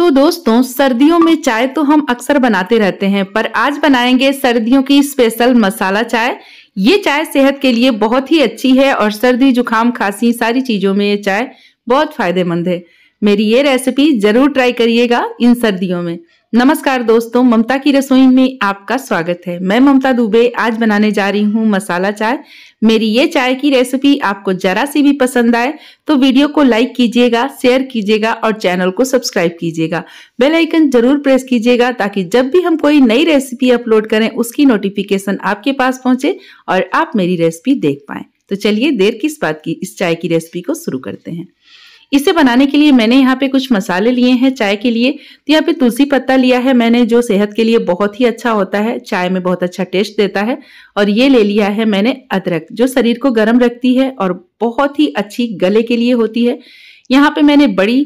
तो दोस्तों सर्दियों में चाय तो हम अक्सर बनाते रहते हैं पर आज बनाएंगे सर्दियों की स्पेशल मसाला चाय ये चाय सेहत के लिए बहुत ही अच्छी है और सर्दी जुकाम खांसी सारी चीज़ों में ये चाय बहुत फायदेमंद है मेरी ये रेसिपी ज़रूर ट्राई करिएगा इन सर्दियों में नमस्कार दोस्तों ममता की रसोई में आपका स्वागत है मैं ममता दुबे आज बनाने जा रही हूँ मसाला चाय मेरी ये चाय की रेसिपी आपको जरा सी भी पसंद आए तो वीडियो को लाइक कीजिएगा शेयर कीजिएगा और चैनल को सब्सक्राइब कीजिएगा बेल आइकन जरूर प्रेस कीजिएगा ताकि जब भी हम कोई नई रेसिपी अपलोड करें उसकी नोटिफिकेशन आपके पास पहुंचे और आप मेरी रेसिपी देख पाए तो चलिए देर किस बात की इस चाय की रेसिपी को शुरू करते हैं इसे बनाने के लिए मैंने यहाँ पे कुछ मसाले लिए हैं चाय के लिए तो यहाँ पे तुलसी पत्ता लिया है मैंने जो सेहत के लिए बहुत ही अच्छा होता है चाय में बहुत अच्छा टेस्ट देता है और ये ले लिया है मैंने अदरक जो शरीर को गर्म रखती है और बहुत ही अच्छी गले के लिए होती है यहाँ पे मैंने बड़ी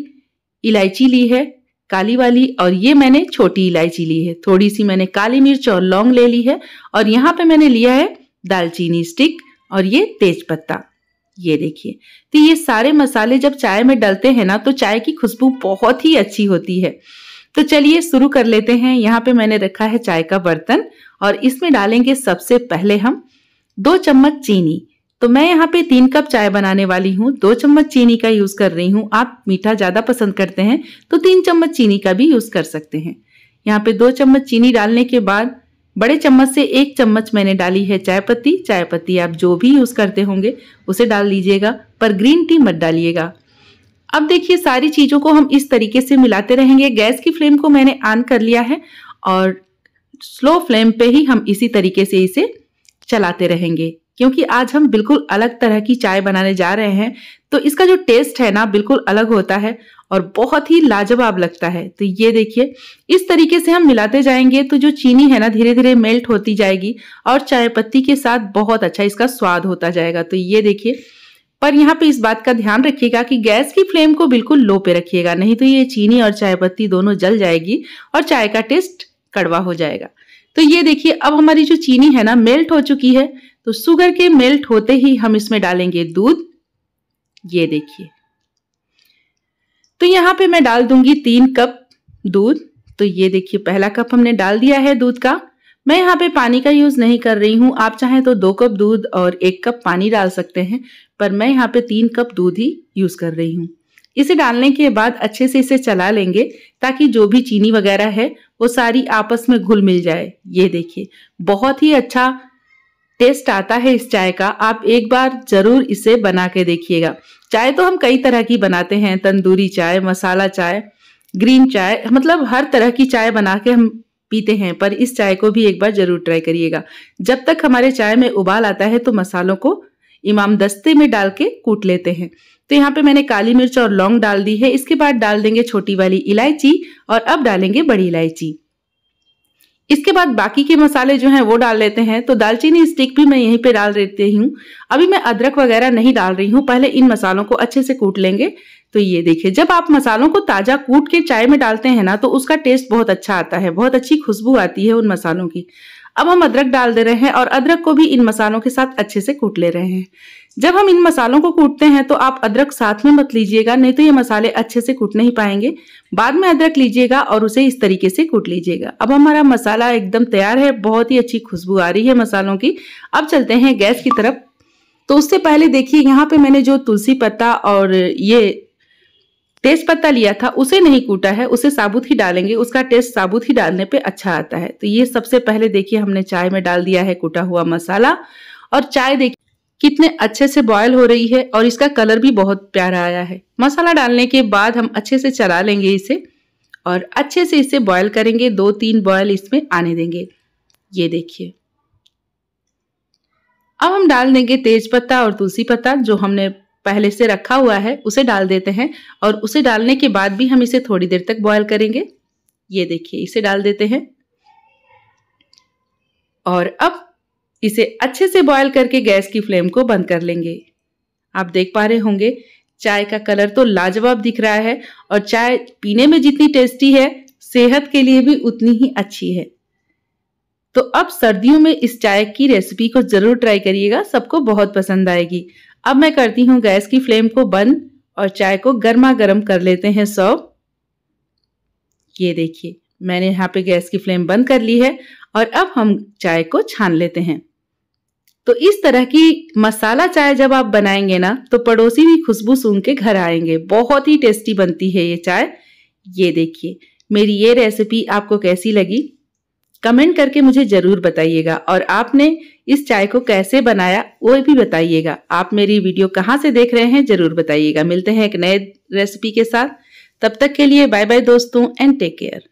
इलायची ली है काली वाली और ये मैंने छोटी इलायची ली है थोड़ी सी मैंने काली मिर्च और लौंग ले ली है और यहाँ पे मैंने लिया है दालचीनी स्टिक और ये तेज पत्ता ये देखिए तो ये सारे मसाले जब चाय में डलते हैं ना तो चाय की खुशबू बहुत ही अच्छी होती है तो चलिए शुरू कर लेते हैं यहाँ पे मैंने रखा है चाय का बर्तन और इसमें डालेंगे सबसे पहले हम दो चम्मच चीनी तो मैं यहाँ पे तीन कप चाय बनाने वाली हूँ दो चम्मच चीनी का यूज कर रही हूँ आप मीठा ज्यादा पसंद करते हैं तो तीन चम्मच चीनी का भी यूज कर सकते हैं यहाँ पे दो चम्मच चीनी डालने के बाद बड़े चम्मच से एक चम्मच मैंने डाली है चाय पत्ती चाय पत्ती आप जो भी यूज़ करते होंगे उसे डाल लीजिएगा पर ग्रीन टी मत डालिएगा अब देखिए सारी चीज़ों को हम इस तरीके से मिलाते रहेंगे गैस की फ्लेम को मैंने ऑन कर लिया है और स्लो फ्लेम पे ही हम इसी तरीके से इसे चलाते रहेंगे क्योंकि आज हम बिल्कुल अलग तरह की चाय बनाने जा रहे हैं तो इसका जो टेस्ट है ना बिल्कुल अलग होता है और बहुत ही लाजवाब लगता है तो ये देखिए इस तरीके से हम मिलाते जाएंगे तो जो चीनी है ना धीरे धीरे मेल्ट होती जाएगी और चाय पत्ती के साथ बहुत अच्छा इसका स्वाद होता जाएगा तो ये देखिए पर यहाँ पे इस बात का ध्यान रखिएगा कि गैस की फ्लेम को बिल्कुल लो पे रखिएगा नहीं तो ये चीनी और चाय पत्ती दोनों जल जाएगी और चाय का टेस्ट कड़वा हो जाएगा तो ये देखिए अब हमारी जो चीनी है ना मेल्ट हो चुकी है तो शुगर के मेल्ट होते ही हम इसमें डालेंगे दूध ये देखिए तो यहां पे मैं डाल दूंगी तीन कप दूध तो ये देखिए पहला कप हमने डाल दिया है दूध का मैं यहाँ पे पानी का यूज नहीं कर रही हूं आप चाहें तो दो कप दूध और एक कप पानी डाल सकते हैं पर मैं यहाँ पे तीन कप दूध ही यूज कर रही हूं इसे डालने के बाद अच्छे से इसे चला लेंगे ताकि जो भी चीनी वगैरह है वो सारी आपस में घुल मिल जाए ये देखिए बहुत ही अच्छा टेस्ट आता है इस चाय का आप एक बार जरूर इसे बना के देखिएगा चाय तो हम कई तरह की बनाते हैं तंदूरी चाय मसाला चाय ग्रीन चाय मतलब हर तरह की चाय बना के हम पीते हैं पर इस चाय को भी एक बार जरूर ट्राई करिएगा जब तक हमारे चाय में उबाल आता है तो मसालों को इमाम दस्ते में डाल के कूट लेते हैं तो यहाँ पे मैंने काली मिर्च और लौंग डाल दी है इसके बाद डाल देंगे छोटी वाली इलायची और अब डालेंगे बड़ी इलायची इसके बाद बाकी के मसाले जो हैं वो डाल लेते हैं तो दालचीनी स्टिक भी मैं यहीं पे डाल देती हूँ अभी मैं अदरक वगैरह नहीं डाल रही हूँ पहले इन मसालों को अच्छे से कूट लेंगे तो ये देखिए जब आप मसालों को ताज़ा कूट के चाय में डालते हैं ना तो उसका टेस्ट बहुत अच्छा आता है बहुत अच्छी खुशबू आती है उन मसालों की अब हम अदरक डाल दे रहे हैं और अदरक को भी इन मसालों के साथ अच्छे से कूट ले रहे हैं जब हम इन मसालों को कूटते हैं तो आप अदरक साथ में मत लीजिएगा नहीं तो ये मसाले अच्छे से कूट नहीं पाएंगे बाद में अदरक लीजिएगा और उसे इस तरीके से कूट लीजिएगा अब हमारा मसाला एकदम तैयार है बहुत ही अच्छी खुशबू आ रही है मसालों की अब चलते हैं गैस की तरफ तो उससे पहले देखिए यहाँ पे मैंने जो तुलसी पत्ता और ये तेज पत्ता लिया था उसे नहीं कूटा है उसे साबुत ही डालेंगे उसका टेस्ट साबुत ही डालने पे अच्छा आता है तो ये सबसे पहले देखिए हमने चाय में डाल दिया है कूटा हुआ मसाला और चाय देखिए कितने अच्छे से बॉयल हो रही है और इसका कलर भी बहुत प्यारा आया है मसाला डालने के बाद हम अच्छे से चला लेंगे इसे और अच्छे से इसे बॉयल करेंगे दो तीन बॉयल इसमें आने देंगे ये देखिए अब हम डाल देंगे तेज पत्ता और तुलसी पत्ता जो हमने पहले से रखा हुआ है उसे डाल देते हैं और उसे डालने के बाद भी हम इसे थोड़ी देर तक बॉयल करेंगे ये देखिए इसे डाल देते हैं और अब इसे अच्छे से बॉयल करके गैस की फ्लेम को बंद कर लेंगे आप देख पा रहे होंगे चाय का कलर तो लाजवाब दिख रहा है और चाय पीने में जितनी टेस्टी है सेहत के लिए भी उतनी ही अच्छी है तो अब सर्दियों में इस चाय की रेसिपी को जरूर ट्राई करिएगा सबको बहुत पसंद आएगी अब मैं करती हूँ गैस की फ्लेम को बंद और चाय को गर्मा गर्म कर लेते हैं सर्व ये देखिए मैंने यहाँ पे गैस की फ्लेम बंद कर ली है और अब हम चाय को छान लेते हैं तो इस तरह की मसाला चाय जब आप बनाएंगे ना तो पड़ोसी भी खुशबू सूंघ के घर आएंगे बहुत ही टेस्टी बनती है ये चाय ये देखिए मेरी ये रेसिपी आपको कैसी लगी कमेंट करके मुझे ज़रूर बताइएगा और आपने इस चाय को कैसे बनाया वो भी बताइएगा आप मेरी वीडियो कहाँ से देख रहे हैं ज़रूर बताइएगा मिलते हैं एक नए रेसिपी के साथ तब तक के लिए बाय बाय दोस्तों एंड टेक केयर